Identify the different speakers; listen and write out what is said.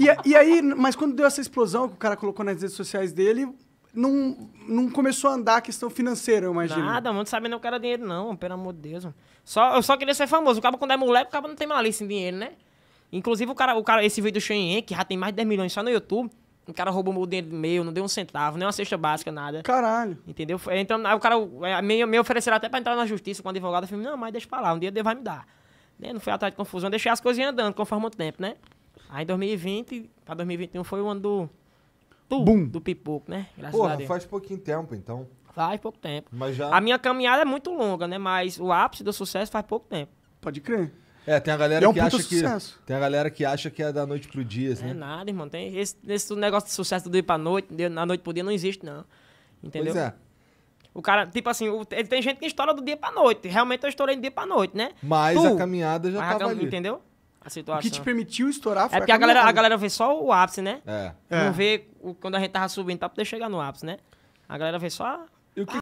Speaker 1: E, e aí, mas quando deu essa explosão que o cara colocou nas redes sociais dele, não, não começou a andar a questão financeira, eu imagino. Nada, mano, não sabe nem o cara dinheiro, não, pelo amor de Deus. Só, eu só queria ser famoso. O cara, quando é moleque, o cara não tem malícia em dinheiro, né? Inclusive, o cara, o cara esse vídeo do Shen que já tem mais de 10 milhões só no YouTube, o cara roubou o dinheiro meu, não deu um centavo, nem uma cesta básica, nada. Caralho. Entendeu? Então, aí o cara é, me, me ofereceram até pra entrar na justiça com a advogada. Eu falei, não, mas deixa pra lá, um dia Deus vai me dar. Né? Não foi atrás de confusão, deixei as coisinhas andando conforme o tempo, né? Aí 2020 para 2021 foi o ano do. Do, Bum. do pipoco, né? Graças Porra, a Deus. faz pouquinho tempo, então. Faz pouco tempo. Mas já... A minha caminhada é muito longa, né? Mas o ápice do sucesso faz pouco tempo. Pode crer. É, tem a galera é um que acha sucesso. que. Tem a galera que acha que é da noite pro dia, assim. É né? nada, irmão. Tem esse, esse negócio de sucesso do dia pra noite, na noite pro dia, não existe, não. Entendeu? Pois é. O cara, tipo assim, o, tem gente que estoura do dia pra noite. Realmente eu estourei do dia pra noite, né? Mas tu, a caminhada já mas tava a, ali. Entendeu? a situação. O que te permitiu estourar é foi É porque a, a galera, a galera vê só o ápice, né? É. Não é. vê o, quando a gente tava subindo, tá? Poder chegar no ápice, né? A galera vê só... E o que,